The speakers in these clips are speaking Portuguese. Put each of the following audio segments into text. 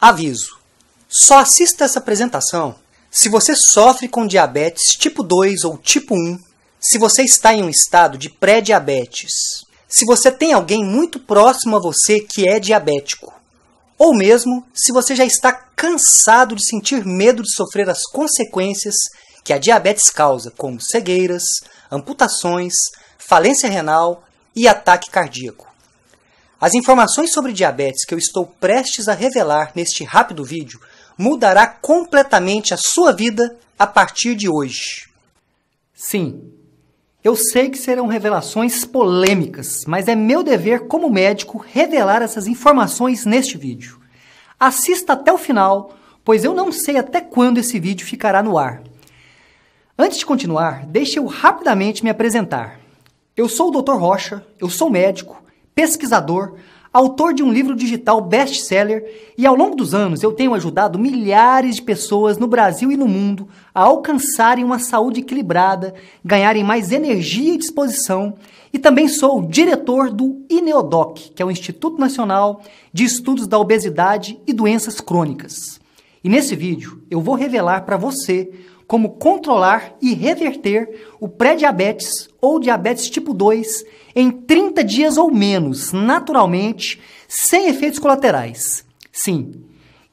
Aviso: só assista essa apresentação se você sofre com diabetes tipo 2 ou tipo 1, se você está em um estado de pré-diabetes, se você tem alguém muito próximo a você que é diabético, ou mesmo se você já está cansado de sentir medo de sofrer as consequências que a diabetes causa, como cegueiras, amputações, falência renal e ataque cardíaco. As informações sobre diabetes que eu estou prestes a revelar neste rápido vídeo mudará completamente a sua vida a partir de hoje. Sim, eu sei que serão revelações polêmicas, mas é meu dever como médico revelar essas informações neste vídeo. Assista até o final, pois eu não sei até quando esse vídeo ficará no ar. Antes de continuar, deixe eu rapidamente me apresentar. Eu sou o Dr. Rocha, eu sou médico, pesquisador, autor de um livro digital best-seller e ao longo dos anos eu tenho ajudado milhares de pessoas no Brasil e no mundo a alcançarem uma saúde equilibrada, ganharem mais energia e disposição e também sou diretor do INEODOC, que é o Instituto Nacional de Estudos da Obesidade e Doenças Crônicas. E nesse vídeo eu vou revelar para você como controlar e reverter o pré-diabetes ou diabetes tipo 2 em 30 dias ou menos, naturalmente, sem efeitos colaterais. Sim,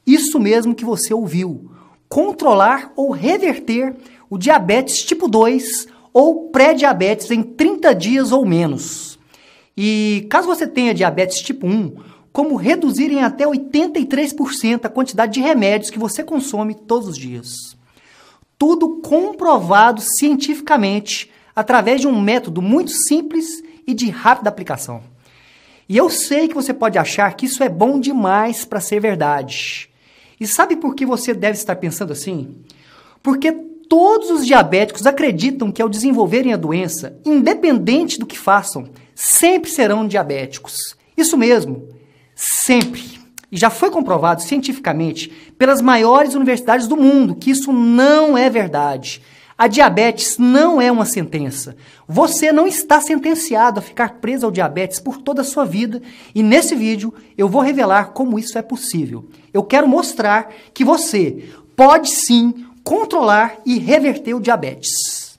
isso mesmo que você ouviu. Controlar ou reverter o diabetes tipo 2 ou pré-diabetes em 30 dias ou menos. E caso você tenha diabetes tipo 1, como reduzir em até 83% a quantidade de remédios que você consome todos os dias. Tudo comprovado cientificamente através de um método muito simples e de rápida aplicação. E eu sei que você pode achar que isso é bom demais para ser verdade. E sabe por que você deve estar pensando assim? Porque todos os diabéticos acreditam que ao desenvolverem a doença, independente do que façam, sempre serão diabéticos. Isso mesmo, sempre. E já foi comprovado cientificamente pelas maiores universidades do mundo que isso não é verdade. A diabetes não é uma sentença. Você não está sentenciado a ficar preso ao diabetes por toda a sua vida e nesse vídeo eu vou revelar como isso é possível. Eu quero mostrar que você pode sim controlar e reverter o diabetes.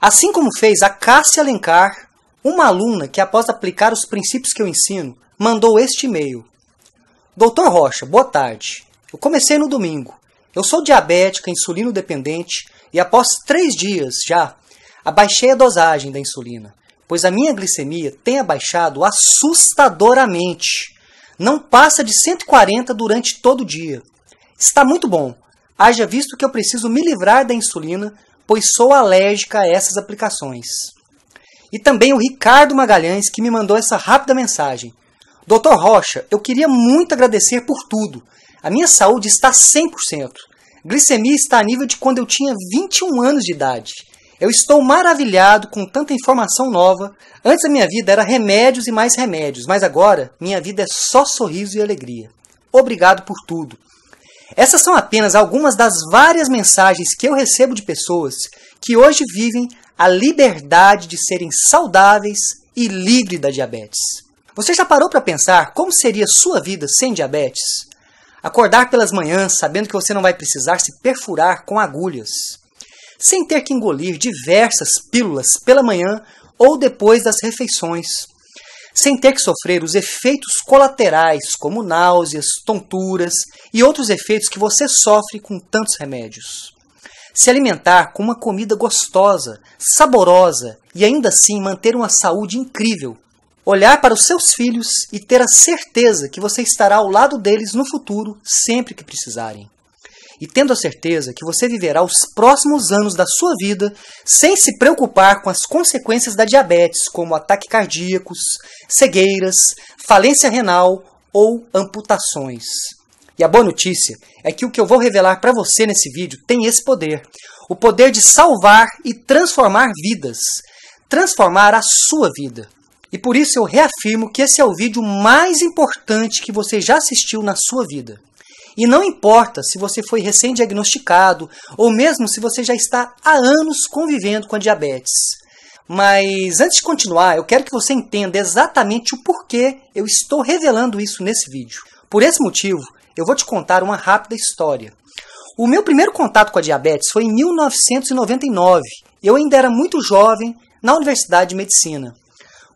Assim como fez a Cássia Alencar, uma aluna que após aplicar os princípios que eu ensino, mandou este e-mail. Doutor Rocha, boa tarde. Eu comecei no domingo. Eu sou diabética, insulino dependente, e após três dias já, abaixei a dosagem da insulina, pois a minha glicemia tem abaixado assustadoramente. Não passa de 140 durante todo o dia. Está muito bom, haja visto que eu preciso me livrar da insulina, pois sou alérgica a essas aplicações. E também o Ricardo Magalhães, que me mandou essa rápida mensagem. Doutor Rocha, eu queria muito agradecer por tudo. A minha saúde está 100%. Glicemia está a nível de quando eu tinha 21 anos de idade. Eu estou maravilhado com tanta informação nova. Antes a minha vida era remédios e mais remédios, mas agora minha vida é só sorriso e alegria. Obrigado por tudo. Essas são apenas algumas das várias mensagens que eu recebo de pessoas que hoje vivem a liberdade de serem saudáveis e livre da diabetes. Você já parou para pensar como seria sua vida sem diabetes? Acordar pelas manhãs sabendo que você não vai precisar se perfurar com agulhas. Sem ter que engolir diversas pílulas pela manhã ou depois das refeições. Sem ter que sofrer os efeitos colaterais, como náuseas, tonturas e outros efeitos que você sofre com tantos remédios. Se alimentar com uma comida gostosa, saborosa e ainda assim manter uma saúde incrível, olhar para os seus filhos e ter a certeza que você estará ao lado deles no futuro sempre que precisarem. E tendo a certeza que você viverá os próximos anos da sua vida sem se preocupar com as consequências da diabetes, como ataques cardíacos, cegueiras, falência renal ou amputações. E a boa notícia é que o que eu vou revelar para você nesse vídeo tem esse poder: o poder de salvar e transformar vidas, transformar a sua vida. E por isso eu reafirmo que esse é o vídeo mais importante que você já assistiu na sua vida. E não importa se você foi recém-diagnosticado ou mesmo se você já está há anos convivendo com a diabetes. Mas antes de continuar, eu quero que você entenda exatamente o porquê eu estou revelando isso nesse vídeo. Por esse motivo, eu vou te contar uma rápida história. O meu primeiro contato com a diabetes foi em 1999. Eu ainda era muito jovem na Universidade de Medicina.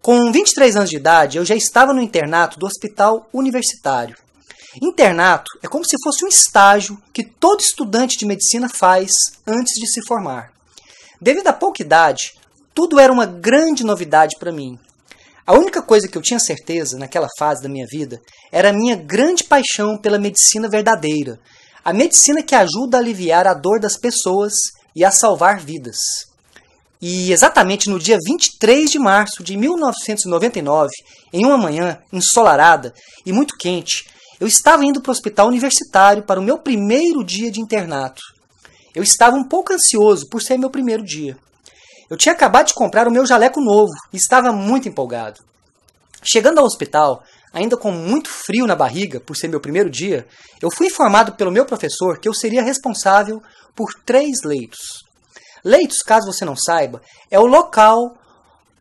Com 23 anos de idade, eu já estava no internato do Hospital Universitário. Internato é como se fosse um estágio que todo estudante de medicina faz antes de se formar. Devido à pouca idade, tudo era uma grande novidade para mim. A única coisa que eu tinha certeza naquela fase da minha vida era a minha grande paixão pela medicina verdadeira, a medicina que ajuda a aliviar a dor das pessoas e a salvar vidas. E exatamente no dia 23 de março de 1999, em uma manhã ensolarada e muito quente, eu estava indo para o hospital universitário para o meu primeiro dia de internato. Eu estava um pouco ansioso por ser meu primeiro dia. Eu tinha acabado de comprar o meu jaleco novo e estava muito empolgado. Chegando ao hospital, ainda com muito frio na barriga por ser meu primeiro dia, eu fui informado pelo meu professor que eu seria responsável por três leitos. Leitos, caso você não saiba, é o local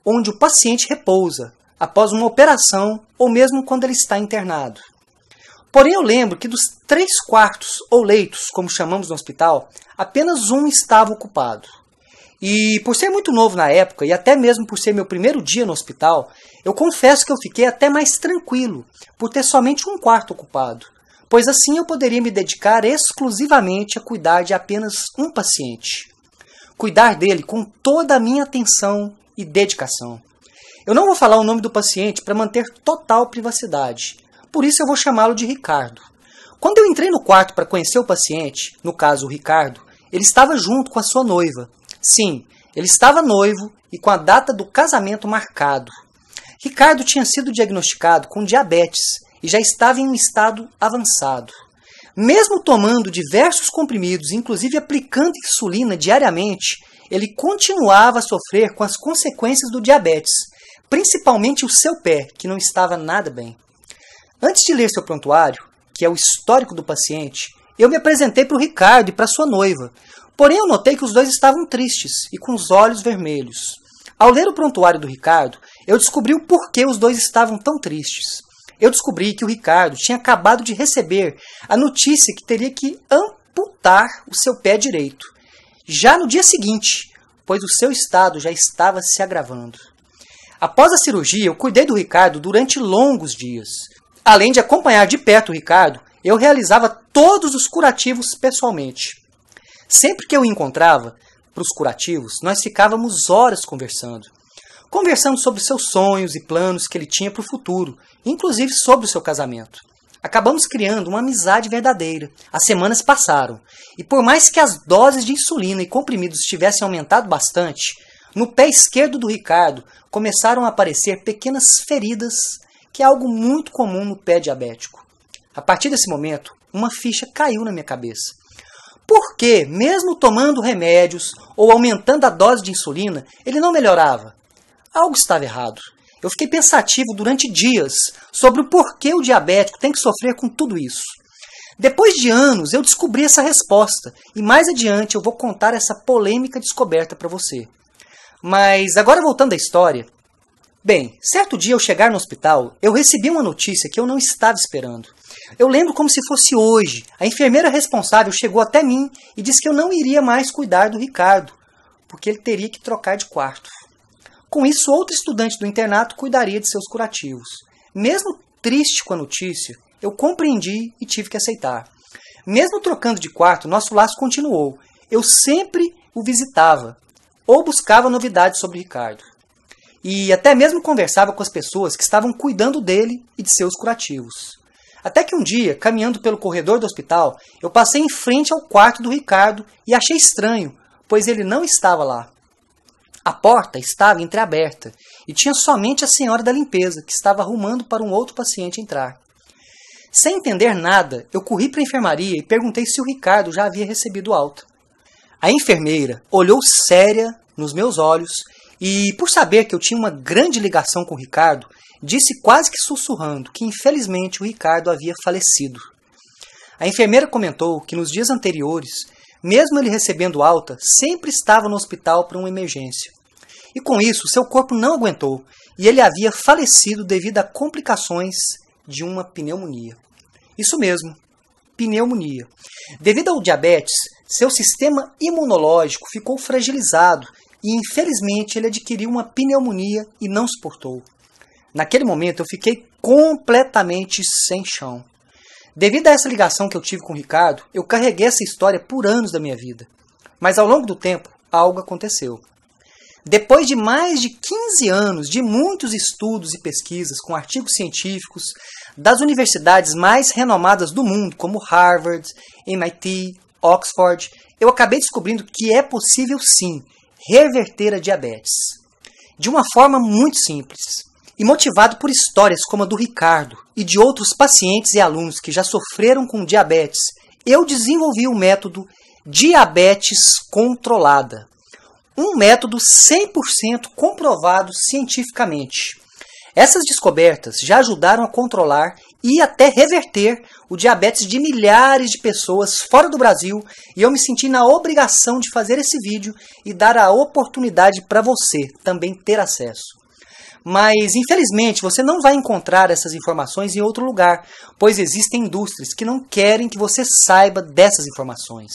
onde o paciente repousa após uma operação ou mesmo quando ele está internado. Porém, eu lembro que dos três quartos ou leitos, como chamamos no hospital, apenas um estava ocupado. E por ser muito novo na época, e até mesmo por ser meu primeiro dia no hospital, eu confesso que eu fiquei até mais tranquilo por ter somente um quarto ocupado, pois assim eu poderia me dedicar exclusivamente a cuidar de apenas um paciente cuidar dele com toda a minha atenção e dedicação. Eu não vou falar o nome do paciente para manter total privacidade, por isso eu vou chamá-lo de Ricardo. Quando eu entrei no quarto para conhecer o paciente, no caso o Ricardo, ele estava junto com a sua noiva. Sim, ele estava noivo e com a data do casamento marcado. Ricardo tinha sido diagnosticado com diabetes e já estava em um estado avançado. Mesmo tomando diversos comprimidos, inclusive aplicando insulina diariamente, ele continuava a sofrer com as consequências do diabetes, principalmente o seu pé, que não estava nada bem. Antes de ler seu prontuário, que é o histórico do paciente, eu me apresentei para o Ricardo e para sua noiva. Porém, eu notei que os dois estavam tristes e com os olhos vermelhos. Ao ler o prontuário do Ricardo, eu descobri o porquê os dois estavam tão tristes eu descobri que o Ricardo tinha acabado de receber a notícia que teria que amputar o seu pé direito, já no dia seguinte, pois o seu estado já estava se agravando. Após a cirurgia, eu cuidei do Ricardo durante longos dias. Além de acompanhar de perto o Ricardo, eu realizava todos os curativos pessoalmente. Sempre que eu o encontrava para os curativos, nós ficávamos horas conversando conversando sobre seus sonhos e planos que ele tinha para o futuro, inclusive sobre o seu casamento. Acabamos criando uma amizade verdadeira. As semanas passaram, e por mais que as doses de insulina e comprimidos tivessem aumentado bastante, no pé esquerdo do Ricardo começaram a aparecer pequenas feridas, que é algo muito comum no pé diabético. A partir desse momento, uma ficha caiu na minha cabeça. Por que, mesmo tomando remédios ou aumentando a dose de insulina, ele não melhorava? Algo estava errado. Eu fiquei pensativo durante dias sobre o porquê o diabético tem que sofrer com tudo isso. Depois de anos, eu descobri essa resposta e mais adiante eu vou contar essa polêmica descoberta para você. Mas agora voltando à história. Bem, certo dia ao chegar no hospital, eu recebi uma notícia que eu não estava esperando. Eu lembro como se fosse hoje. A enfermeira responsável chegou até mim e disse que eu não iria mais cuidar do Ricardo, porque ele teria que trocar de quarto. Com isso, outro estudante do internato cuidaria de seus curativos. Mesmo triste com a notícia, eu compreendi e tive que aceitar. Mesmo trocando de quarto, nosso laço continuou. Eu sempre o visitava ou buscava novidades sobre Ricardo. E até mesmo conversava com as pessoas que estavam cuidando dele e de seus curativos. Até que um dia, caminhando pelo corredor do hospital, eu passei em frente ao quarto do Ricardo e achei estranho, pois ele não estava lá. A porta estava entreaberta e tinha somente a senhora da limpeza, que estava arrumando para um outro paciente entrar. Sem entender nada, eu corri para a enfermaria e perguntei se o Ricardo já havia recebido alta. A enfermeira olhou séria nos meus olhos e, por saber que eu tinha uma grande ligação com o Ricardo, disse quase que sussurrando que infelizmente o Ricardo havia falecido. A enfermeira comentou que nos dias anteriores, mesmo ele recebendo alta, sempre estava no hospital para uma emergência e com isso seu corpo não aguentou e ele havia falecido devido a complicações de uma pneumonia. Isso mesmo, pneumonia. Devido ao diabetes, seu sistema imunológico ficou fragilizado e infelizmente ele adquiriu uma pneumonia e não suportou. Naquele momento eu fiquei completamente sem chão. Devido a essa ligação que eu tive com o Ricardo, eu carreguei essa história por anos da minha vida. Mas ao longo do tempo, algo aconteceu. Depois de mais de 15 anos de muitos estudos e pesquisas com artigos científicos das universidades mais renomadas do mundo, como Harvard, MIT, Oxford, eu acabei descobrindo que é possível sim reverter a diabetes. De uma forma muito simples. E motivado por histórias como a do Ricardo e de outros pacientes e alunos que já sofreram com diabetes, eu desenvolvi o método Diabetes Controlada um método 100% comprovado cientificamente. Essas descobertas já ajudaram a controlar e até reverter o diabetes de milhares de pessoas fora do Brasil, e eu me senti na obrigação de fazer esse vídeo e dar a oportunidade para você também ter acesso. Mas, infelizmente, você não vai encontrar essas informações em outro lugar, pois existem indústrias que não querem que você saiba dessas informações.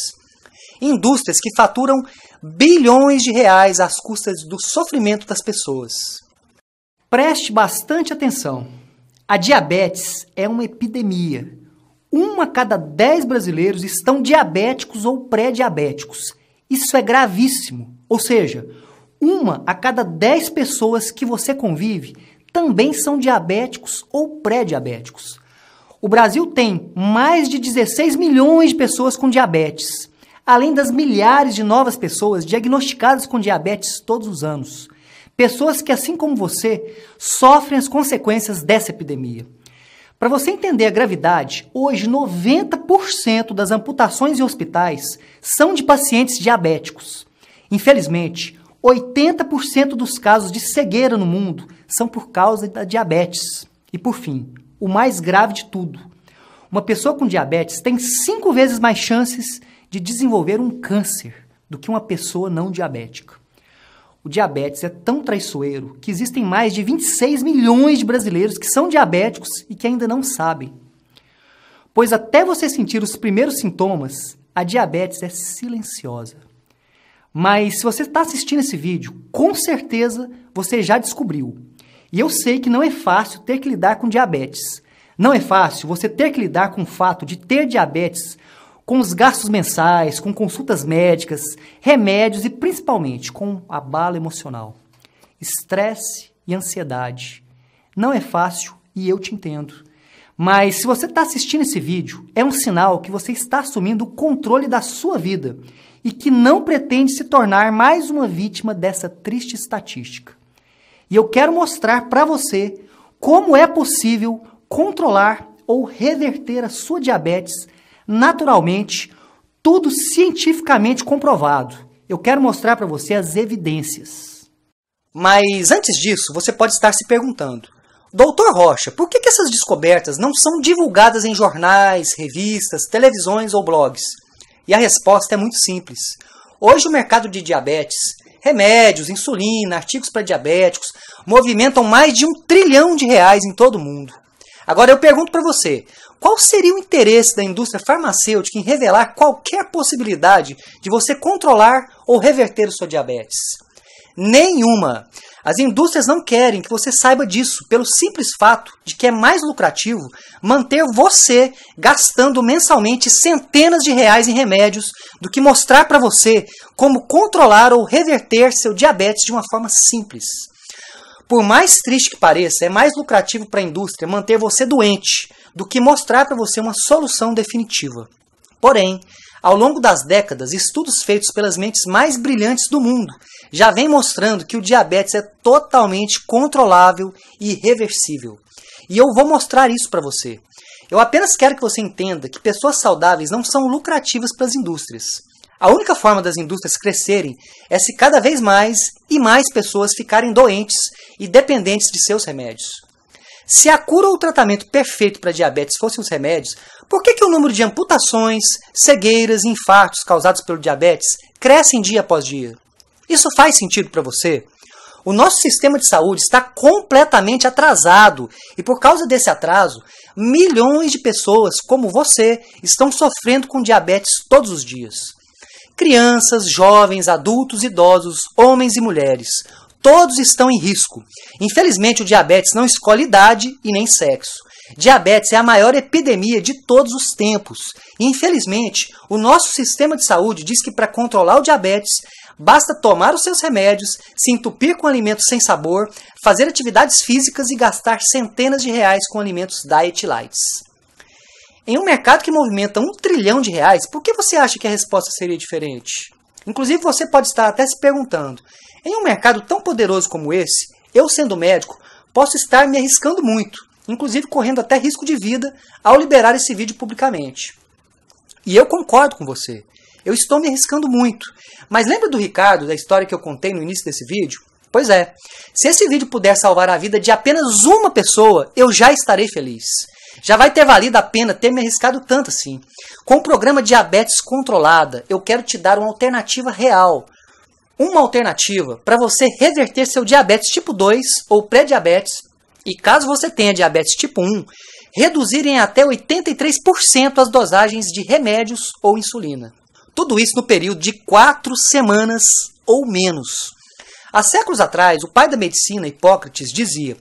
Indústrias que faturam bilhões de reais às custas do sofrimento das pessoas. Preste bastante atenção. A diabetes é uma epidemia. Uma a cada dez brasileiros estão diabéticos ou pré-diabéticos. Isso é gravíssimo. Ou seja, uma a cada dez pessoas que você convive também são diabéticos ou pré-diabéticos. O Brasil tem mais de 16 milhões de pessoas com diabetes além das milhares de novas pessoas diagnosticadas com diabetes todos os anos. Pessoas que, assim como você, sofrem as consequências dessa epidemia. Para você entender a gravidade, hoje 90% das amputações em hospitais são de pacientes diabéticos. Infelizmente, 80% dos casos de cegueira no mundo são por causa da diabetes. E por fim, o mais grave de tudo, uma pessoa com diabetes tem cinco vezes mais chances de desenvolver um câncer do que uma pessoa não diabética. O diabetes é tão traiçoeiro que existem mais de 26 milhões de brasileiros que são diabéticos e que ainda não sabem. Pois até você sentir os primeiros sintomas, a diabetes é silenciosa. Mas se você está assistindo esse vídeo, com certeza você já descobriu. E eu sei que não é fácil ter que lidar com diabetes. Não é fácil você ter que lidar com o fato de ter diabetes com os gastos mensais, com consultas médicas, remédios e principalmente com abalo emocional, estresse e ansiedade. Não é fácil e eu te entendo. Mas se você está assistindo esse vídeo, é um sinal que você está assumindo o controle da sua vida e que não pretende se tornar mais uma vítima dessa triste estatística. E eu quero mostrar para você como é possível controlar ou reverter a sua diabetes naturalmente, tudo cientificamente comprovado. Eu quero mostrar para você as evidências. Mas antes disso, você pode estar se perguntando: Doutor Rocha, por que, que essas descobertas não são divulgadas em jornais, revistas, televisões ou blogs? E a resposta é muito simples. Hoje o mercado de diabetes, remédios, insulina, artigos para diabéticos, movimentam mais de um trilhão de reais em todo o mundo. Agora eu pergunto para você, qual seria o interesse da indústria farmacêutica em revelar qualquer possibilidade de você controlar ou reverter sua diabetes? Nenhuma! As indústrias não querem que você saiba disso, pelo simples fato de que é mais lucrativo manter você gastando mensalmente centenas de reais em remédios do que mostrar para você como controlar ou reverter seu diabetes de uma forma simples. Por mais triste que pareça, é mais lucrativo para a indústria manter você doente do que mostrar para você uma solução definitiva. Porém, ao longo das décadas, estudos feitos pelas mentes mais brilhantes do mundo já vêm mostrando que o diabetes é totalmente controlável e reversível. E eu vou mostrar isso para você. Eu apenas quero que você entenda que pessoas saudáveis não são lucrativas para as indústrias. A única forma das indústrias crescerem é se cada vez mais e mais pessoas ficarem doentes e dependentes de seus remédios. Se a cura ou o tratamento perfeito para diabetes fossem os remédios, por que, que o número de amputações, cegueiras e infartos causados pelo diabetes crescem dia após dia? Isso faz sentido para você? O nosso sistema de saúde está completamente atrasado e, por causa desse atraso, milhões de pessoas como você estão sofrendo com diabetes todos os dias. Crianças, jovens, adultos, idosos, homens e mulheres. Todos estão em risco. Infelizmente, o diabetes não escolhe idade e nem sexo. Diabetes é a maior epidemia de todos os tempos. E, infelizmente, o nosso sistema de saúde diz que para controlar o diabetes basta tomar os seus remédios, se entupir com alimentos sem sabor, fazer atividades físicas e gastar centenas de reais com alimentos diet lights. Em um mercado que movimenta um trilhão de reais, por que você acha que a resposta seria diferente? Inclusive, você pode estar até se perguntando: em um mercado tão poderoso como esse, eu sendo médico, posso estar me arriscando muito, inclusive correndo até risco de vida ao liberar esse vídeo publicamente. E eu concordo com você. Eu estou me arriscando muito. Mas lembra do Ricardo, da história que eu contei no início desse vídeo? Pois é. Se esse vídeo puder salvar a vida de apenas uma pessoa, eu já estarei feliz. Já vai ter valido a pena ter me arriscado tanto assim. Com o programa Diabetes Controlada, eu quero te dar uma alternativa real uma alternativa para você reverter seu diabetes tipo 2 ou pré-diabetes, e caso você tenha diabetes tipo 1, reduzir em até 83% as dosagens de remédios ou insulina. Tudo isso no período de 4 semanas ou menos. Há séculos atrás, o pai da medicina, Hipócrates, dizia: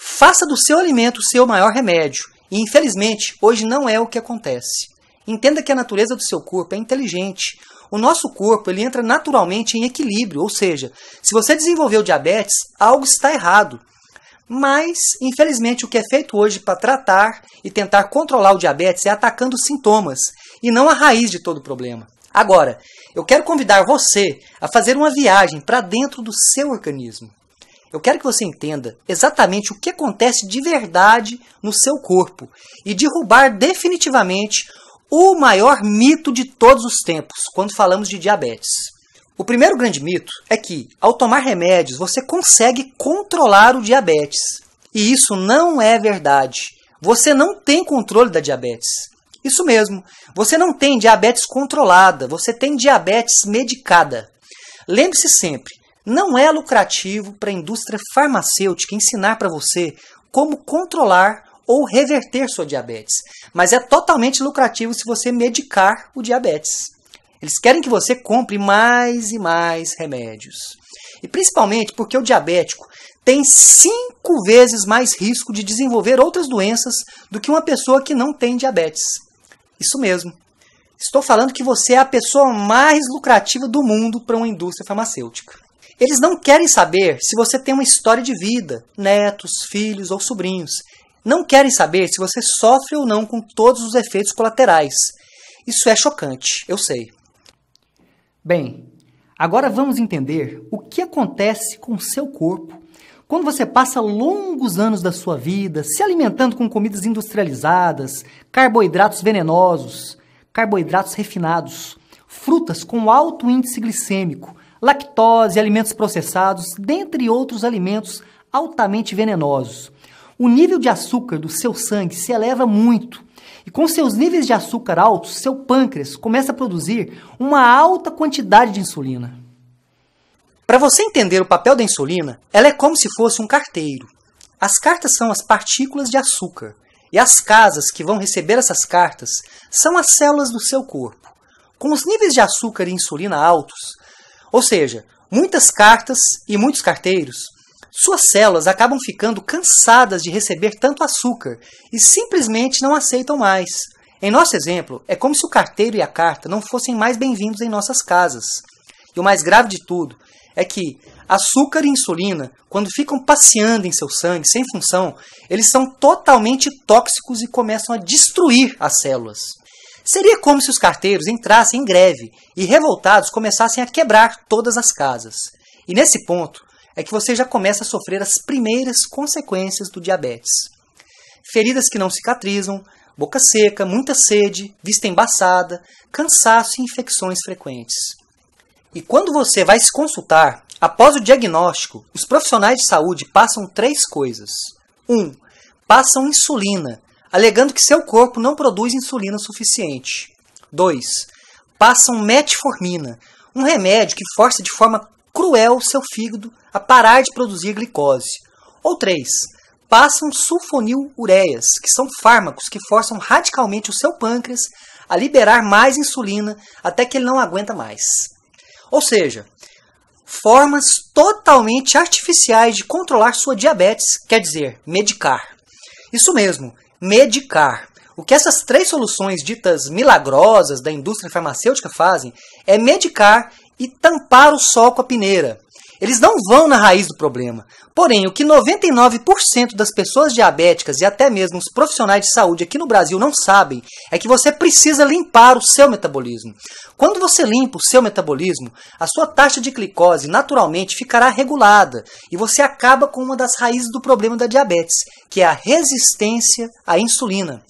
faça do seu alimento o seu maior remédio. E infelizmente, hoje não é o que acontece. Entenda que a natureza do seu corpo é inteligente o nosso corpo ele entra naturalmente em equilíbrio, ou seja, se você desenvolveu diabetes, algo está errado. Mas, infelizmente, o que é feito hoje para tratar e tentar controlar o diabetes é atacando sintomas e não a raiz de todo o problema. Agora, eu quero convidar você a fazer uma viagem para dentro do seu organismo. Eu quero que você entenda exatamente o que acontece de verdade no seu corpo e derrubar definitivamente o maior mito de todos os tempos quando falamos de diabetes. O primeiro grande mito é que, ao tomar remédios, você consegue controlar o diabetes. E isso não é verdade. Você não tem controle da diabetes. Isso mesmo, você não tem diabetes controlada, você tem diabetes medicada. Lembre-se sempre, não é lucrativo para a indústria farmacêutica ensinar para você como controlar ou reverter sua diabetes. Mas é totalmente lucrativo se você medicar o diabetes. Eles querem que você compre mais e mais remédios. E principalmente porque o diabético tem cinco vezes mais risco de desenvolver outras doenças do que uma pessoa que não tem diabetes. Isso mesmo. Estou falando que você é a pessoa mais lucrativa do mundo para uma indústria farmacêutica. Eles não querem saber se você tem uma história de vida, netos, filhos ou sobrinhos. Não querem saber se você sofre ou não com todos os efeitos colaterais. Isso é chocante, eu sei. Bem, agora vamos entender o que acontece com o seu corpo quando você passa longos anos da sua vida se alimentando com comidas industrializadas, carboidratos venenosos, carboidratos refinados, frutas com alto índice glicêmico, lactose, alimentos processados, dentre outros alimentos altamente venenosos o nível de açúcar do seu sangue se eleva muito. E com seus níveis de açúcar altos, seu pâncreas começa a produzir uma alta quantidade de insulina. Para você entender o papel da insulina, ela é como se fosse um carteiro. As cartas são as partículas de açúcar, e as casas que vão receber essas cartas são as células do seu corpo. Com os níveis de açúcar e insulina altos, ou seja, muitas cartas e muitos carteiros, suas células acabam ficando cansadas de receber tanto açúcar e simplesmente não aceitam mais. Em nosso exemplo, é como se o carteiro e a carta não fossem mais bem-vindos em nossas casas. E o mais grave de tudo é que açúcar e insulina, quando ficam passeando em seu sangue sem função, eles são totalmente tóxicos e começam a destruir as células. Seria como se os carteiros entrassem em greve e revoltados começassem a quebrar todas as casas. E nesse ponto, é que você já começa a sofrer as primeiras consequências do diabetes. Feridas que não cicatrizam, boca seca, muita sede, vista embaçada, cansaço e infecções frequentes. E quando você vai se consultar, após o diagnóstico, os profissionais de saúde passam três coisas. 1. Um, passam insulina, alegando que seu corpo não produz insulina suficiente. 2. Passam metformina, um remédio que força de forma cruel seu fígado a parar de produzir glicose. Ou 3. Passam ureias que são fármacos que forçam radicalmente o seu pâncreas a liberar mais insulina até que ele não aguenta mais. Ou seja, formas totalmente artificiais de controlar sua diabetes, quer dizer, medicar. Isso mesmo, medicar. O que essas três soluções ditas milagrosas da indústria farmacêutica fazem é medicar e tampar o sol com a peneira. Eles não vão na raiz do problema. Porém, o que 99% das pessoas diabéticas e até mesmo os profissionais de saúde aqui no Brasil não sabem é que você precisa limpar o seu metabolismo. Quando você limpa o seu metabolismo, a sua taxa de glicose naturalmente ficará regulada e você acaba com uma das raízes do problema da diabetes, que é a resistência à insulina.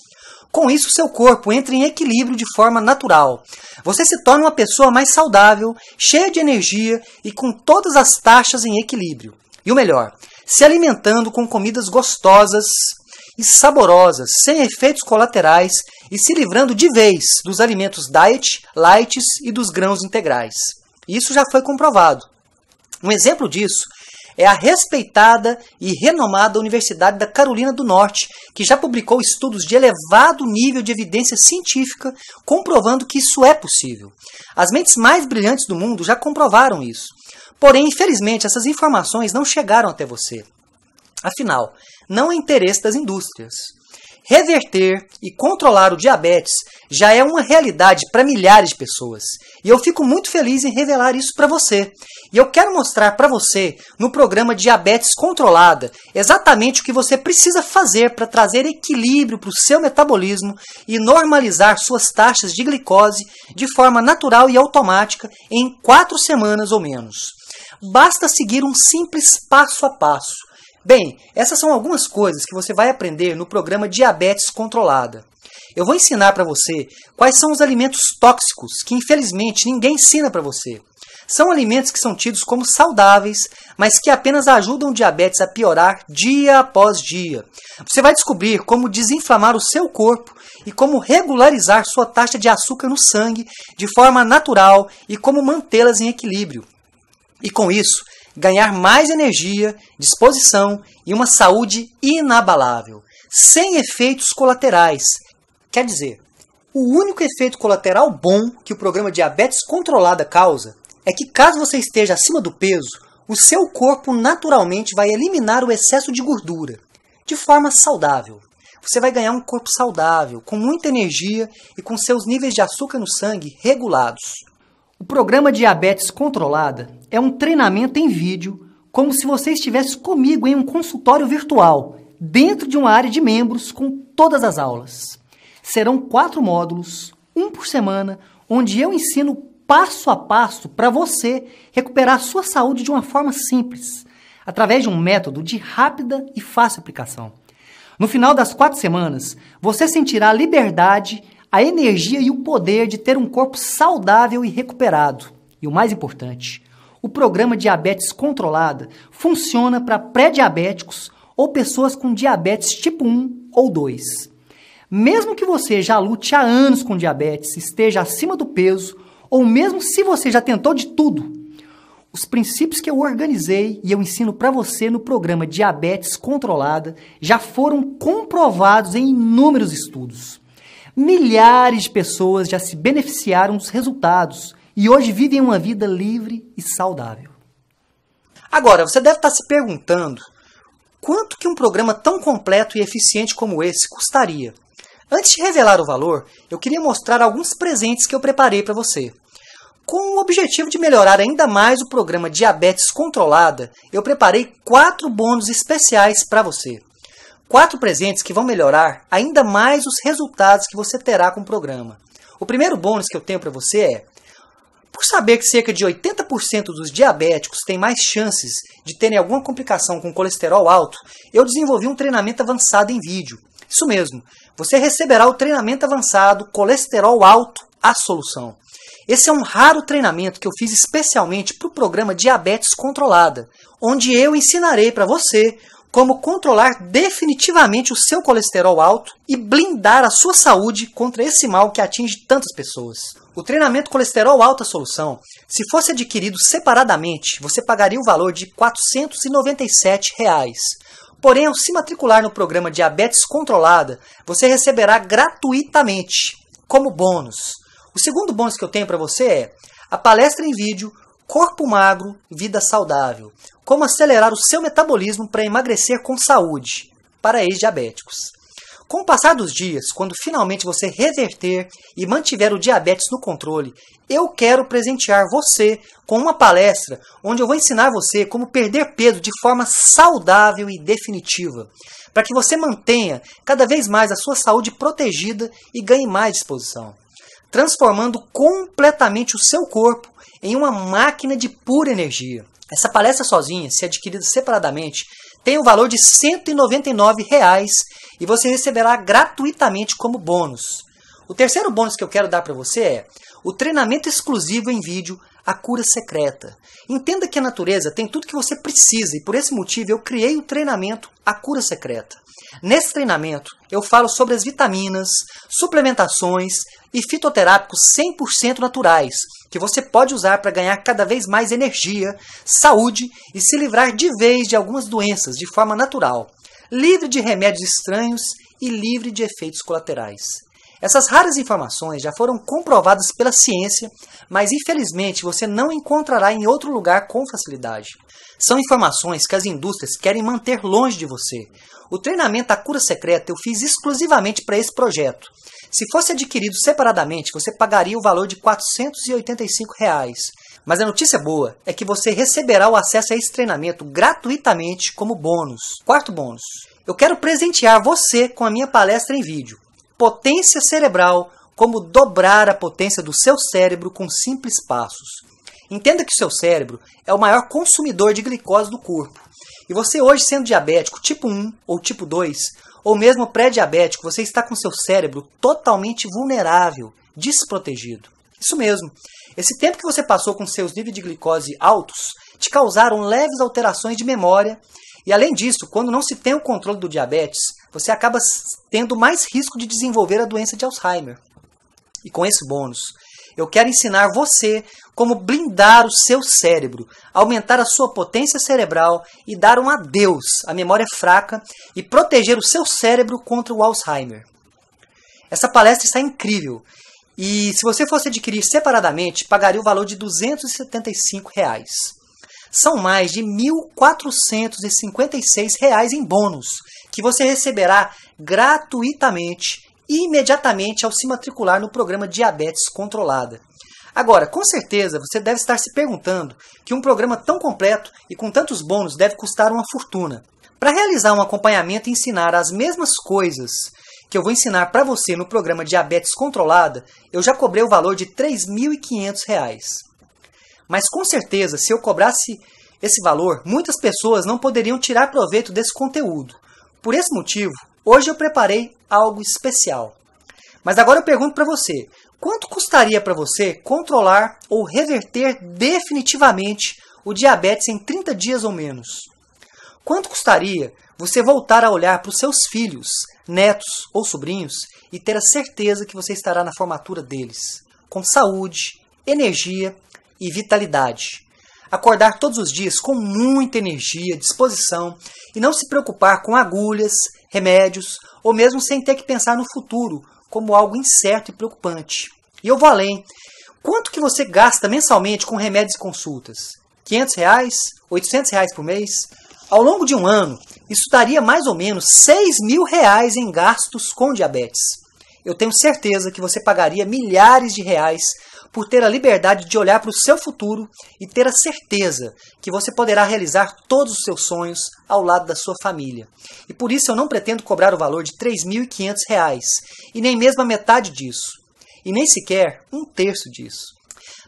Com isso, seu corpo entra em equilíbrio de forma natural. Você se torna uma pessoa mais saudável, cheia de energia e com todas as taxas em equilíbrio. E o melhor, se alimentando com comidas gostosas e saborosas, sem efeitos colaterais e se livrando de vez dos alimentos diet, light e dos grãos integrais. Isso já foi comprovado. Um exemplo disso é a respeitada e renomada Universidade da Carolina do Norte, que já publicou estudos de elevado nível de evidência científica comprovando que isso é possível. As mentes mais brilhantes do mundo já comprovaram isso. Porém, infelizmente, essas informações não chegaram até você. Afinal, não é interesse das indústrias. Reverter e controlar o diabetes já é uma realidade para milhares de pessoas. E eu fico muito feliz em revelar isso para você. E eu quero mostrar para você, no programa Diabetes Controlada, exatamente o que você precisa fazer para trazer equilíbrio para o seu metabolismo e normalizar suas taxas de glicose de forma natural e automática em quatro semanas ou menos. Basta seguir um simples passo a passo. Bem, essas são algumas coisas que você vai aprender no programa Diabetes Controlada. Eu vou ensinar para você quais são os alimentos tóxicos que infelizmente ninguém ensina para você. São alimentos que são tidos como saudáveis, mas que apenas ajudam o diabetes a piorar dia após dia. Você vai descobrir como desinflamar o seu corpo e como regularizar sua taxa de açúcar no sangue de forma natural e como mantê-las em equilíbrio. E com isso, ganhar mais energia, disposição e uma saúde inabalável, sem efeitos colaterais. Quer dizer, o único efeito colateral bom que o programa Diabetes Controlada causa é que, caso você esteja acima do peso, o seu corpo naturalmente vai eliminar o excesso de gordura, de forma saudável. Você vai ganhar um corpo saudável, com muita energia e com seus níveis de açúcar no sangue regulados. O programa Diabetes Controlada é um treinamento em vídeo, como se você estivesse comigo em um consultório virtual, dentro de uma área de membros com todas as aulas. Serão quatro módulos, um por semana, onde eu ensino passo a passo para você recuperar sua saúde de uma forma simples, através de um método de rápida e fácil aplicação. No final das quatro semanas, você sentirá liberdade a energia e o poder de ter um corpo saudável e recuperado. E o mais importante, o programa Diabetes Controlada funciona para pré-diabéticos ou pessoas com diabetes tipo 1 ou 2. Mesmo que você já lute há anos com diabetes, esteja acima do peso, ou mesmo se você já tentou de tudo, os princípios que eu organizei e eu ensino para você no programa Diabetes Controlada já foram comprovados em inúmeros estudos. Milhares de pessoas já se beneficiaram dos resultados e hoje vivem uma vida livre e saudável. Agora, você deve estar se perguntando quanto que um programa tão completo e eficiente como esse custaria. Antes de revelar o valor, eu queria mostrar alguns presentes que eu preparei para você. Com o objetivo de melhorar ainda mais o programa Diabetes Controlada, eu preparei quatro bônus especiais para você. Quatro presentes que vão melhorar ainda mais os resultados que você terá com o programa. O primeiro bônus que eu tenho para você é: por saber que cerca de 80% dos diabéticos têm mais chances de terem alguma complicação com colesterol alto, eu desenvolvi um treinamento avançado em vídeo. Isso mesmo, você receberá o treinamento avançado Colesterol Alto a Solução. Esse é um raro treinamento que eu fiz especialmente para o programa Diabetes Controlada, onde eu ensinarei para você como controlar definitivamente o seu colesterol alto e blindar a sua saúde contra esse mal que atinge tantas pessoas. O treinamento colesterol alto é solução. Se fosse adquirido separadamente, você pagaria o valor de R$ 497. Reais. Porém, ao se matricular no programa Diabetes Controlada, você receberá gratuitamente, como bônus. O segundo bônus que eu tenho para você é a palestra em vídeo Corpo Magro, Vida Saudável, como acelerar o seu metabolismo para emagrecer com saúde para ex-diabéticos. Com o passar dos dias, quando finalmente você reverter e mantiver o diabetes no controle, eu quero presentear você com uma palestra onde eu vou ensinar você como perder peso de forma saudável e definitiva, para que você mantenha cada vez mais a sua saúde protegida e ganhe mais disposição, transformando completamente o seu corpo em uma máquina de pura energia. Essa palestra sozinha, se adquirida separadamente, tem o um valor de R$ 199 e você receberá gratuitamente como bônus. O terceiro bônus que eu quero dar para você é o treinamento exclusivo em vídeo A Cura Secreta. Entenda que a natureza tem tudo que você precisa e por esse motivo eu criei o treinamento A Cura Secreta. Nesse treinamento eu falo sobre as vitaminas, suplementações e fitoterápicos 100% naturais que você pode usar para ganhar cada vez mais energia, saúde e se livrar de vez de algumas doenças de forma natural, livre de remédios estranhos e livre de efeitos colaterais. Essas raras informações já foram comprovadas pela ciência, mas infelizmente você não encontrará em outro lugar com facilidade. São informações que as indústrias querem manter longe de você. O treinamento à cura secreta eu fiz exclusivamente para esse projeto. Se fosse adquirido separadamente, você pagaria o valor de R$ 485. Reais. Mas a notícia boa é que você receberá o acesso a esse treinamento gratuitamente como bônus. Quarto bônus. Eu quero presentear você com a minha palestra em vídeo. Potência cerebral, como dobrar a potência do seu cérebro com simples passos. Entenda que o seu cérebro é o maior consumidor de glicose do corpo. E você hoje sendo diabético tipo 1 ou tipo 2, ou mesmo pré-diabético, você está com seu cérebro totalmente vulnerável, desprotegido. Isso mesmo. Esse tempo que você passou com seus níveis de glicose altos te causaram leves alterações de memória. E além disso, quando não se tem o controle do diabetes, você acaba tendo mais risco de desenvolver a doença de Alzheimer. E com esse bônus, eu quero ensinar você como blindar o seu cérebro, aumentar a sua potência cerebral e dar um adeus à memória fraca e proteger o seu cérebro contra o Alzheimer. Essa palestra está incrível e se você fosse adquirir separadamente, pagaria o valor de R$ 275. Reais. São mais de R$ 1.456 reais em bônus, que você receberá gratuitamente imediatamente ao se matricular no programa Diabetes Controlada. Agora, com certeza você deve estar se perguntando que um programa tão completo e com tantos bônus deve custar uma fortuna. Para realizar um acompanhamento e ensinar as mesmas coisas que eu vou ensinar para você no programa Diabetes Controlada, eu já cobrei o valor de R$ 3.500. Mas com certeza, se eu cobrasse esse valor, muitas pessoas não poderiam tirar proveito desse conteúdo. Por esse motivo, Hoje eu preparei algo especial. Mas agora eu pergunto para você: quanto custaria para você controlar ou reverter definitivamente o diabetes em 30 dias ou menos? Quanto custaria você voltar a olhar para os seus filhos, netos ou sobrinhos e ter a certeza que você estará na formatura deles, com saúde, energia e vitalidade? acordar todos os dias com muita energia, disposição e não se preocupar com agulhas, remédios ou mesmo sem ter que pensar no futuro como algo incerto e preocupante. E eu vou além. Quanto que você gasta mensalmente com remédios e consultas? 500 reais? 800 reais por mês? Ao longo de um ano, isso daria mais ou menos 6 mil reais em gastos com diabetes. Eu tenho certeza que você pagaria milhares de reais por ter a liberdade de olhar para o seu futuro e ter a certeza que você poderá realizar todos os seus sonhos ao lado da sua família. E por isso eu não pretendo cobrar o valor de R$ 3.500 e nem mesmo a metade disso, e nem sequer um terço disso.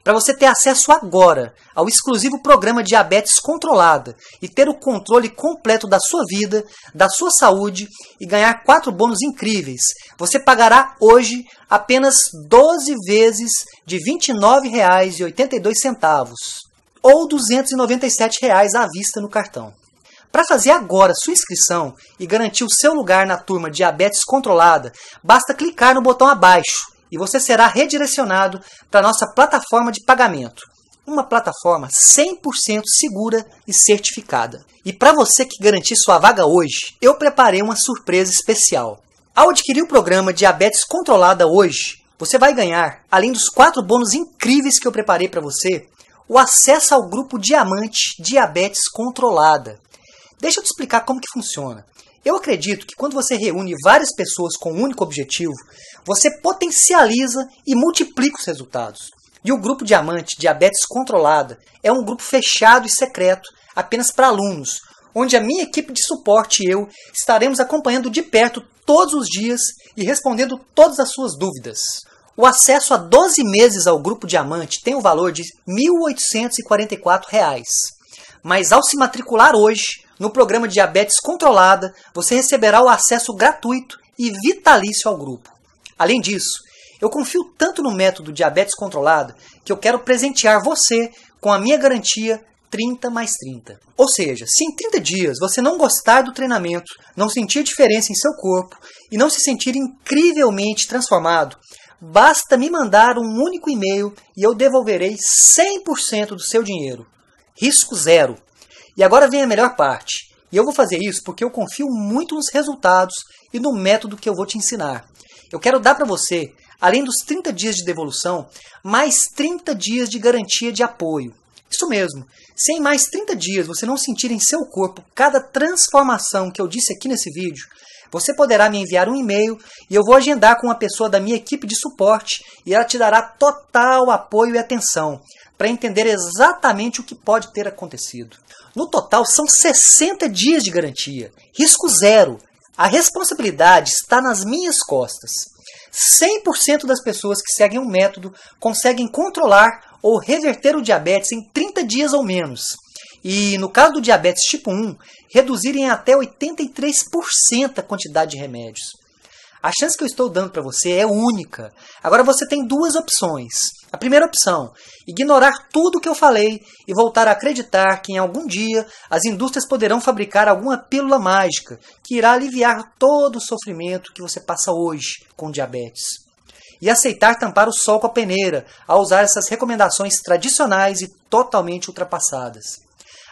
Para você ter acesso agora ao exclusivo programa Diabetes Controlada e ter o controle completo da sua vida, da sua saúde e ganhar quatro bônus incríveis, você pagará hoje apenas 12 vezes de R$ 29,82 ou R$ 297 à vista no cartão. Para fazer agora sua inscrição e garantir o seu lugar na turma Diabetes Controlada, basta clicar no botão abaixo e você será redirecionado para nossa plataforma de pagamento. Uma plataforma 100% segura e certificada. E para você que garantir sua vaga hoje, eu preparei uma surpresa especial. Ao adquirir o programa Diabetes Controlada hoje, você vai ganhar, além dos quatro bônus incríveis que eu preparei para você, o acesso ao grupo Diamante Diabetes Controlada. Deixa eu te explicar como que funciona. Eu acredito que quando você reúne várias pessoas com um único objetivo, você potencializa e multiplica os resultados. E o grupo Diamante Diabetes Controlada é um grupo fechado e secreto, apenas para alunos, onde a minha equipe de suporte e eu estaremos acompanhando de perto todos os dias e respondendo todas as suas dúvidas. O acesso a 12 meses ao Grupo Diamante tem o um valor de R$ 1.844. Reais. Mas ao se matricular hoje, no programa Diabetes Controlada, você receberá o acesso gratuito e vitalício ao grupo. Além disso, eu confio tanto no método Diabetes Controlada que eu quero presentear você com a minha garantia 30 mais 30. Ou seja, se em 30 dias você não gostar do treinamento, não sentir diferença em seu corpo e não se sentir incrivelmente transformado, basta me mandar um único e-mail e eu devolverei 100% do seu dinheiro. Risco zero. E agora vem a melhor parte. E eu vou fazer isso porque eu confio muito nos resultados e no método que eu vou te ensinar. Eu quero dar para você, além dos 30 dias de devolução, mais 30 dias de garantia de apoio. Isso mesmo. Se em mais 30 dias você não sentir em seu corpo cada transformação que eu disse aqui nesse vídeo, você poderá me enviar um e-mail e eu vou agendar com uma pessoa da minha equipe de suporte e ela te dará total apoio e atenção para entender exatamente o que pode ter acontecido. No total, são 60 dias de garantia. Risco zero. A responsabilidade está nas minhas costas. 100% das pessoas que seguem um método conseguem controlar ou reverter o diabetes em 30 dias ou menos. E no caso do diabetes tipo 1, reduzirem até 83% a quantidade de remédios. A chance que eu estou dando para você é única. Agora você tem duas opções. A primeira opção, ignorar tudo o que eu falei e voltar a acreditar que em algum dia as indústrias poderão fabricar alguma pílula mágica que irá aliviar todo o sofrimento que você passa hoje com diabetes. E aceitar tampar o sol com a peneira ao usar essas recomendações tradicionais e totalmente ultrapassadas.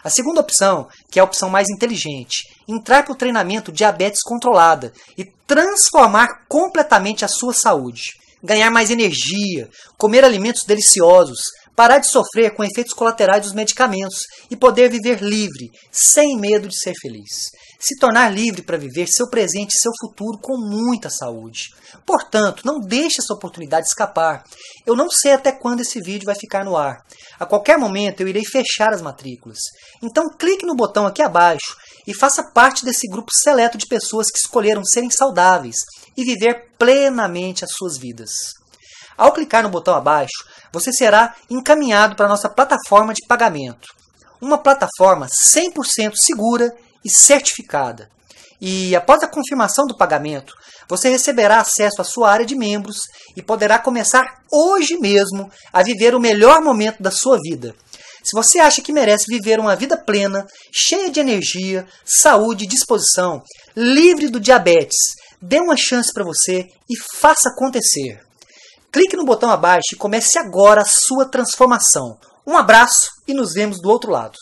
A segunda opção, que é a opção mais inteligente, entrar para o treinamento diabetes controlada e transformar completamente a sua saúde ganhar mais energia, comer alimentos deliciosos, parar de sofrer com efeitos colaterais dos medicamentos e poder viver livre, sem medo de ser feliz. Se tornar livre para viver seu presente e seu futuro com muita saúde. Portanto, não deixe essa oportunidade escapar. Eu não sei até quando esse vídeo vai ficar no ar. A qualquer momento eu irei fechar as matrículas. Então clique no botão aqui abaixo e faça parte desse grupo seleto de pessoas que escolheram serem saudáveis e viver plenamente as suas vidas. Ao clicar no botão abaixo, você será encaminhado para nossa plataforma de pagamento. Uma plataforma 100% segura e certificada. E após a confirmação do pagamento, você receberá acesso à sua área de membros e poderá começar hoje mesmo a viver o melhor momento da sua vida. Se você acha que merece viver uma vida plena, cheia de energia, saúde e disposição, livre do diabetes dê uma chance para você e faça acontecer. Clique no botão abaixo e comece agora a sua transformação. Um abraço e nos vemos do outro lado.